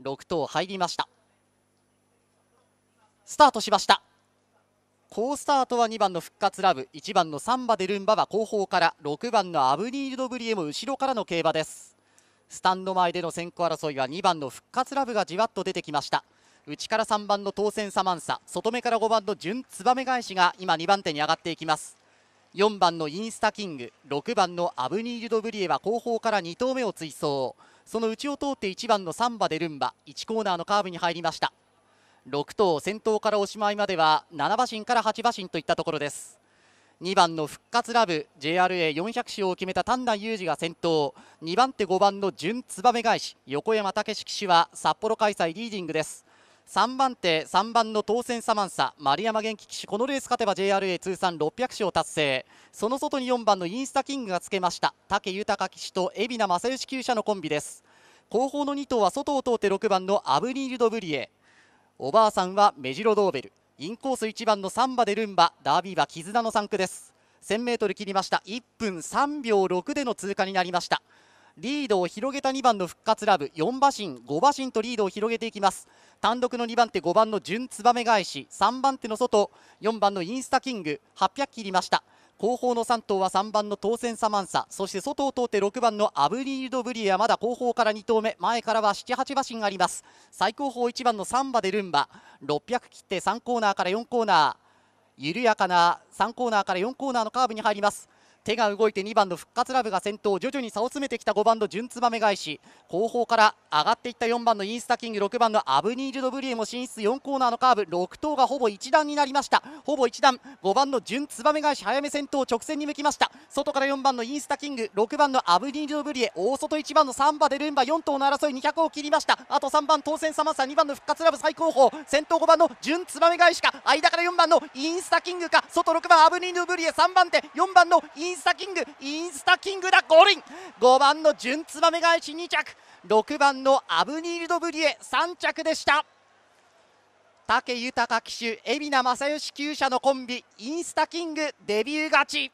6頭入りましたスタートしました好スタートは2番の復活ラブ1番のサンバデルンバは後方から6番のアブニールドブリエも後ろからの競馬ですスタンド前での先行争いは2番の復活ラブがじわっと出てきました内から3番の当選サマンサ外目から5番の純ツバメ返しが今2番手に上がっていきます4番のインスタキング6番のアブニールド・ブリエは後方から2投目を追走その内を通って1番のサンバでルンバ1コーナーのカーブに入りました6頭先頭からおしまいまでは7馬身から8馬身といったところです2番の復活ラブ JRA400 勝を決めた丹田裕二が先頭2番手5番の純燕返し横山武史騎手は札幌開催リーディングです3番手3番の当選サマンサ丸山元気騎手このレース勝てば JRA 通算600勝達成その外に4番のインスタキングがつけました武豊騎手と海老名正義厩舎のコンビです後方の2頭は外を通って6番のアブニール・ド・ブリエおばあさんはメジロ・ドーベルインコース1番のサンバでルンバダービーは絆の3区です 1000m 切りました1分3秒6での通過になりましたリードを広げた2番の復活ラブ4馬身5馬身とリードを広げていきます単独の2番手5番の順バメ返し3番手の外4番のインスタキング800切りました後方の3頭は3番の当選サマンサそして外を通って6番のアブリード・ブリエはまだ後方から2頭目前からは78馬身があります最高峰1番のサンバでルンバ600切って3コーナーから4コーナー緩やかな3コーナーから4コーナーのカーブに入ります手が動いて2番の復活ラブが先頭徐々に差を詰めてきた5番の純つばめ返し後方から上がっていった4番のインスタキング6番のアブニール・ド・ブリエも進出4コーナーのカーブ6頭がほぼ1段になりましたほぼ1段5番の純つばめ返し早め先頭直線に向きました外から4番のインスタキング6番のアブニール・ド・ブリエ大外1番のサンバでルンバ4頭の争い200を切りましたあと3番当選サマンサ2番の復活ラブ最高峰先頭5番の純つばめ返しか間から4番のインスタキングか外6番アブニール・ド・ブリエ3番手4番のインスタキングスタキングインスタキングだ五輪5番の純ツバメ返し2着6番のアブニールド・ブリエ3着でした武豊騎手海老名正義厩舎のコンビインスタキングデビュー勝ち